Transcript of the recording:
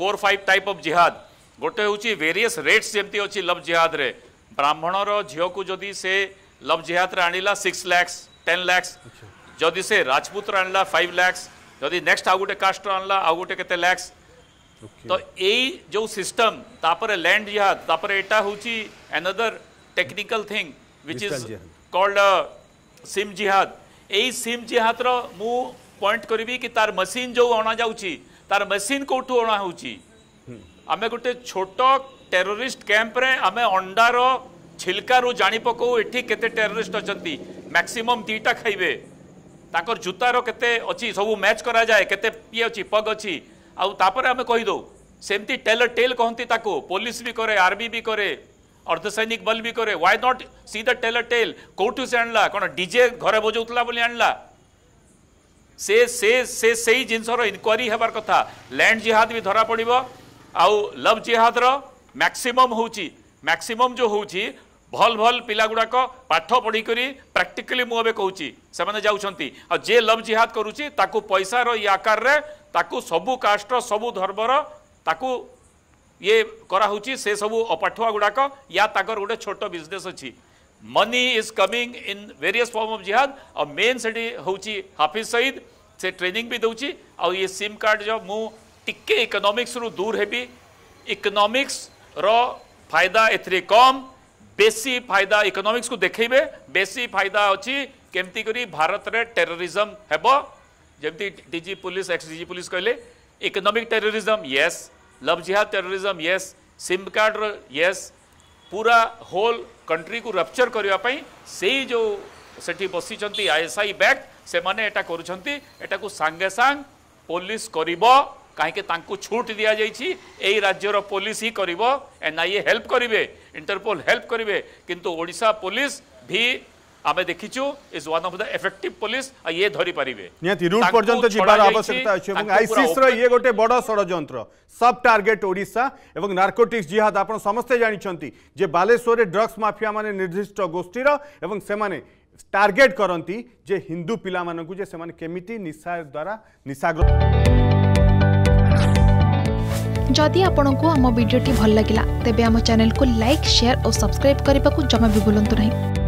four five type of जिहाद गोटे हूँ वेरियस रेट्स जमी अच्छी लव जिहाद ब्राह्मण झील को जदि से लव जिहाद आणला सिक्स लैक्स टेन लैक्स जदि से राजपूत आणला फाइव लैक्स जदि नेक्स्ट आउ गोटे कास्ट आनला आउ गोटे केैक्स तो यही जो सिस्टम तापर लैंड जिहाद तापर एटा हूँ another technical thing which is called SIM जिहाद यही सिम जिहाद्र मु पॉइंट करी कि तार मशीन जो अणा जाऊँगी ତାର ମେସିନ୍ କେଉଁଠୁ ଅଣା ହେଉଛି ଆମେ ଗୋଟେ ଛୋଟ ଟେରୋରିଷ୍ଟ କ୍ୟାମ୍ପରେ ଆମେ ଅଣ୍ଡାର ଛିଲକାରୁ ଜାଣି ଏଠି କେତେ ଟେରୋରିଷ୍ଟ ଅଛନ୍ତି ମ୍ୟାକ୍ସିମମ୍ ଦୁଇଟା ଖାଇବେ ତାଙ୍କର ଜୁତାର କେତେ ଅଛି ସବୁ ମ୍ୟାଚ୍ କରାଯାଏ କେତେ ଇଏ ଅଛି ପଗ୍ ଅଛି ଆଉ ତାପରେ ଆମେ କହିଦେଉ ସେମିତି ଟେଲର ଟେଲ୍ କହନ୍ତି ତାକୁ ପୋଲିସ ବି କରେ ଆର୍ମି ବି କରେ ଅର୍ଦ୍ଧସୈନିକ ବଲ୍ ବି କରେ why not see the tailor tell କେଉଁଠୁ ସେ ଆଣିଲା କ'ଣ ଡିଜେ ଘରେ ବଜାଉଥିଲା ବୋଲି ଆଣିଲା से से से ही जिनसर इनक्वारी हेबार कथा लैंड जिहाद भी धरा पड़ आउ लव जिहादर मैक्सीम हो मैक्सीमम जो हूँ भल भल पिलागुड़ाक पाठ पढ़ीक प्राक्टिकाली मुझे कहूँ से जे लव जिहाद करुच्ची पैसार रे आकार सबू कास्ट सबू धर्मर ताकू ये कराऊँ से सबू अपाठुआ गुड़ाक या गोटे छोट बिजनेस अच्छी money is coming in various form of जिहाद और मेन से हूँ हाफिज सईद से ट्रेनिंग भी दूँ आउ ये सिम कार्ड जो मु टिके इकोनॉमिक्स रु दूर हेबी इकोनोमिक्स रो फायदा एथरी कम बेसी फायदा इकोनोमिक्स को देखेबे बेसी फायदा अछि केमती करी भारत रे टेररिज्म हेबो जेमती DG police ex DG police कहले इकोनोमिक टेररिज्म यस लव जिहाद टेररिज्म यस सिम कार्ड रो यस पूरा होल कंट्री को रपचर करने से जो से बस आईएसआई बैक से मैंने एटा सांगे सांग पुलिस कर कहीं छूट दि जा राज्यर पुलिस ही कर एनआईए हेल्प करेंगे इंटरपोल हेल्प करेंगे किंतु ओडा पुलिस भी ଆମେ ଦେଖିଛୁ is one of the effective police ଆଉ ଇଏ ଧରିପାରିବେ ନିହାତି ରୁଟ୍ ପର୍ଯ୍ୟନ୍ତ ଯିବାର ଆବଶ୍ୟକତା ଅଛି ଏବଂ ଆଇସିସ୍ର ଇଏ ଗୋଟେ ବଡ଼ ଷଡ଼ଯନ୍ତ୍ର ସବ୍ ଟାର୍ଗେଟ୍ ଓଡ଼ିଶା ଏବଂ ନାର୍କୋଟିକ୍ସ ଜିହାଦ ଆପଣ ସମସ୍ତେ ଜାଣିଛନ୍ତି ଯେ ବାଲେଶ୍ୱରରେ ଡ୍ରଗ୍ସ ମାଫିଆମାନେ ନିର୍ଦ୍ଦିଷ୍ଟ ଗୋଷ୍ଠୀର ଏବଂ ସେମାନେ ଟାର୍ଗେଟ୍ କରନ୍ତି ଯେ ହିନ୍ଦୁ ପିଲାମାନଙ୍କୁ ଯେ ସେମାନେ କେମିତି ନିଶା ଦ୍ୱାରା ନିଶାଗ୍ର ଯଦି ଆପଣଙ୍କୁ ଆମ ଭିଡ଼ିଓଟି ଭଲ ଲାଗିଲା ତେବେ ଆମ ଚ୍ୟାନେଲକୁ ଲାଇକ୍ ସେୟାର ଓ ସବସ୍କ୍ରାଇବ୍ କରିବାକୁ ଜମା ବି ଭୁଲନ୍ତୁ ନାହିଁ